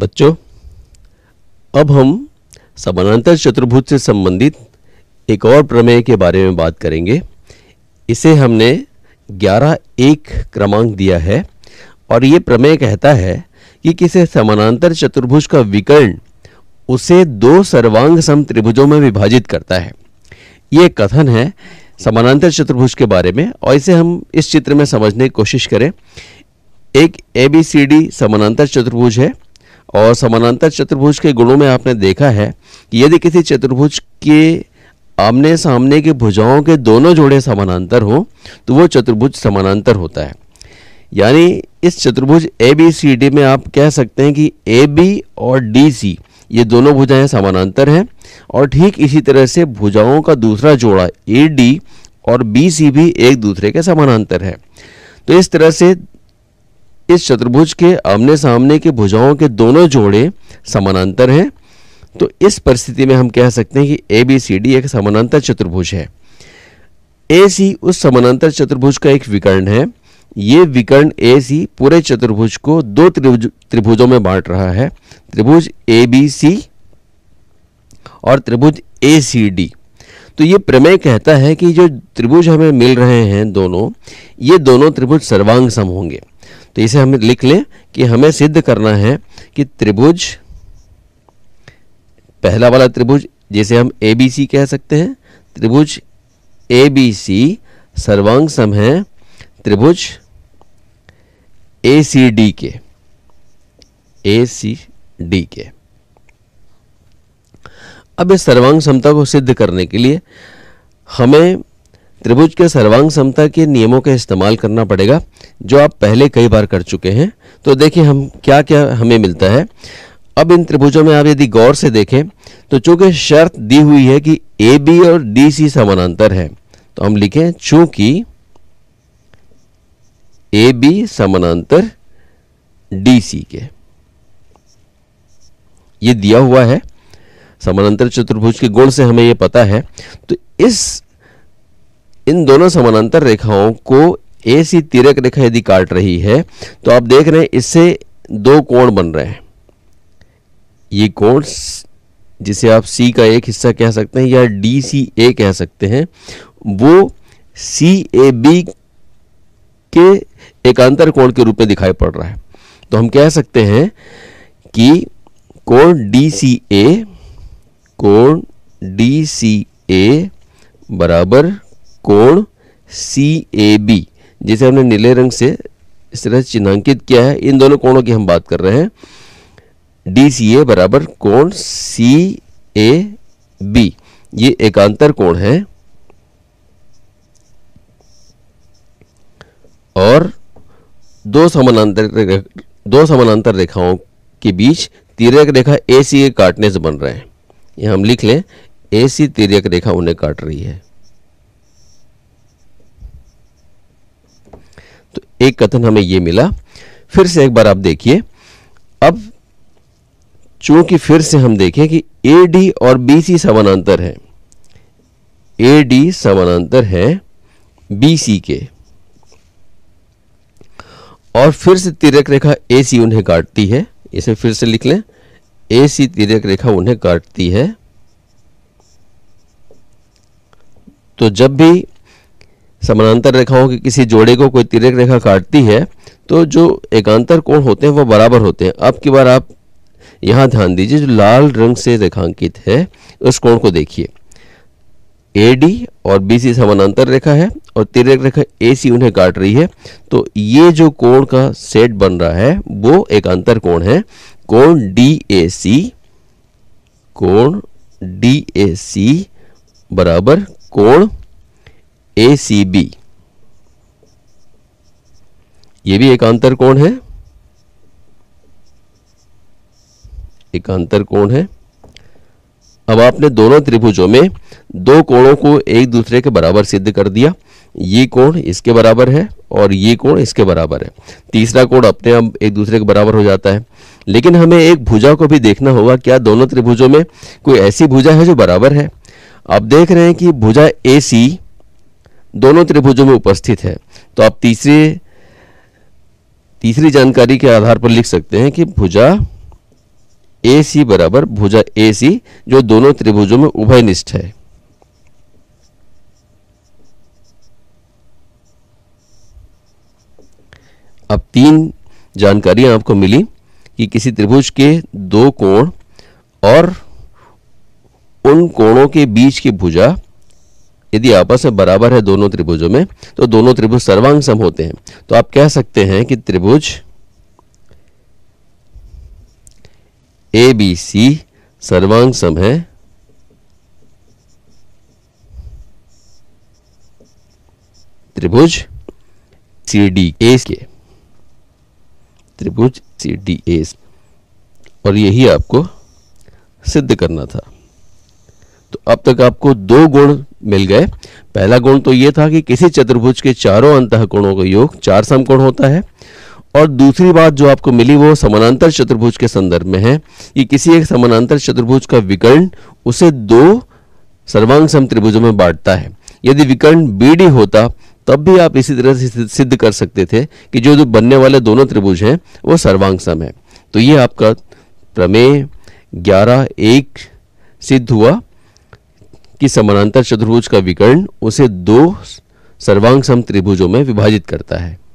बच्चों अब हम समानांतर चतुर्भुज से संबंधित एक और प्रमेय के बारे में बात करेंगे इसे हमने 11 एक क्रमांक दिया है और ये प्रमेय कहता है कि किसी समानांतर चतुर्भुज का विकर्ण उसे दो सर्वांग सम त्रिभुजों में विभाजित करता है ये कथन है समानांतर चतुर्भुज के बारे में और इसे हम इस चित्र में समझने की कोशिश करें एक ए बी सी डी समानांतर चतुर्भुज है और समानांतर चतुर्भुज के गुणों में आपने देखा है कि यदि किसी चतुर्भुज के आमने सामने के भुजाओं के दोनों जोड़े समानांतर हों तो वो चतुर्भुज समानांतर होता है यानी इस चतुर्भुज ए बी सी डी में आप कह सकते हैं कि ए बी और डी सी ये दोनों भुजाएं समानांतर हैं और ठीक इसी तरह से भुजाओं का दूसरा जोड़ा ए डी और बी सी भी एक दूसरे के समानांतर है तो इस तरह से इस चतुर्भुज के आमने सामने के भुजाओं के दोनों जोड़े समानांतर हैं तो इस परिस्थिति में हम कह सकते हैं कि ए बी सी डी एक समानांतर चतुर्भुज है ए सी उस समानांतर चतुर्भुज का एक विकर्ण है ये विकर्ण ए सी पूरे चतुर्भुज को दो त्रिभुज त्रिभुजों में बांट रहा है त्रिभुज ए बी सी और त्रिभुज ए सी डी तो ये प्रमेय कहता है कि जो त्रिभुज हमें मिल रहे हैं दोनों ये दोनों त्रिभुज सर्वांग सम होंगे तो इसे हम लिख लें कि हमें सिद्ध करना है कि त्रिभुज पहला वाला त्रिभुज जिसे हम ए बी सी कह सकते हैं त्रिभुज ए बी सी सर्वांग सम है त्रिभुज ए सी डी के ए सी डी के अब इस सर्वांग समता को सिद्ध करने के लिए हमें त्रिभुज के सर्वांग समता के नियमों का इस्तेमाल करना पड़ेगा जो आप पहले कई बार कर चुके हैं तो देखिए हम क्या क्या हमें मिलता है अब इन त्रिभुजों में आप यदि गौर से देखें तो चूंकि शर्त दी हुई है कि ए बी और डी सी समानांतर है तो हम लिखें चूंकि ए बी समानांतर डी सी के ये दिया हुआ है समानांतर चतुर्भुज के गुण से हमें यह पता है तो इस इन दोनों समानांतर रेखाओं को ए सी तिरक रेखा यदि काट रही है तो आप देख रहे हैं इससे दो कोण बन रहे हैं ये कोण जिसे आप सी का एक हिस्सा कह सकते हैं या डी सी ए कह सकते हैं वो सी ए बी के एकांतर कोण के रूप में दिखाई पड़ रहा है तो हम कह सकते हैं कि कोण डी सी ए कोण डी सी ए बराबर कोण सी ए बी जिसे हमने नीले रंग से इस तरह चिन्हांकित किया है इन दोनों कोणों की हम बात कर रहे हैं डी सी ए बराबर कोण सी ए बी ये एकांतर कोण है और दो समानांतर दो समानांतर रेखाओं के बीच तिरक रेखा ए सी ए काटने से बन रहे हैं ये हम लिख लें ए सी तिरक रेखा उन्हें काट रही है एक कथन हमें यह मिला फिर से एक बार आप देखिए अब चूंकि फिर से हम देखें कि ए डी और बी सी समानांतर है ए डी समानांतर है बी सी के और फिर से तिरक रेखा ए सी उन्हें काटती है इसे फिर से लिख लें ए सी तिरक रेखा उन्हें काटती है तो जब भी समानांतर रेखाओं के किसी जोड़े को कोई तिरक रेखा काटती है तो जो एकांतर कोण होते हैं वो बराबर होते हैं अब की बार आप यहाँ ध्यान दीजिए जो लाल रंग से रेखांकित है उस कोण को देखिए ए डी और बी सी समानांतर रेखा है और तिरक रेखा ए सी उन्हें काट रही है तो ये जो कोण का सेट बन रहा है वो एकांतर कोण है कोण डी ए सी कोण डी ए सी बराबर कोण ए सी बी ये भी एक अंतर कोण है एक अंतर कोण है अब आपने दोनों त्रिभुजों में दो कोणों को एक दूसरे के बराबर सिद्ध कर दिया ये कोण इसके बराबर है और ये कोण इसके बराबर है तीसरा कोण अपने आप एक दूसरे के बराबर हो जाता है लेकिन हमें एक भुजा को भी देखना होगा क्या दोनों त्रिभुजों में कोई ऐसी भुजा है जो बराबर है आप देख रहे हैं कि भुजा ए सी दोनों त्रिभुजों में उपस्थित है तो आप तीसरे तीसरी जानकारी के आधार पर लिख सकते हैं कि भुजा ए सी बराबर भुजा ए सी जो दोनों त्रिभुजों में उभयनिष्ठ है अब तीन जानकारियां आपको मिली कि किसी त्रिभुज के दो कोण और उन कोणों के बीच की भुजा यदि आपस में बराबर है दोनों त्रिभुजों में तो दोनों त्रिभुज सर्वांग सम होते हैं तो आप कह सकते हैं कि त्रिभुज ए बी सी सर्वांग सम है त्रिभुज सी डी ए के त्रिभुज सी डी ए और यही आपको सिद्ध करना था तो अब तक आपको दो गुण मिल गए पहला गुण तो ये था कि किसी चतुर्भुज के चारों अंत कोणों का योग चार समकोण होता है और दूसरी बात जो आपको मिली वो समानांतर चतुर्भुज के संदर्भ में है कि किसी एक समानांतर चतुर्भुज का विकर्ण उसे दो सर्वांग सम त्रिभुजों में बांटता है यदि विकर्ण बीडी होता तब भी आप इसी तरह से सिद्ध कर सकते थे कि जो बनने वाले दोनों त्रिभुज हैं वो सर्वांग सम है तो ये आपका प्रमेय ग्यारह एक सिद्ध हुआ कि समानांतर चतुर्भुज का विकर्ण उसे दो सर्वांग सम त्रिभुजों में विभाजित करता है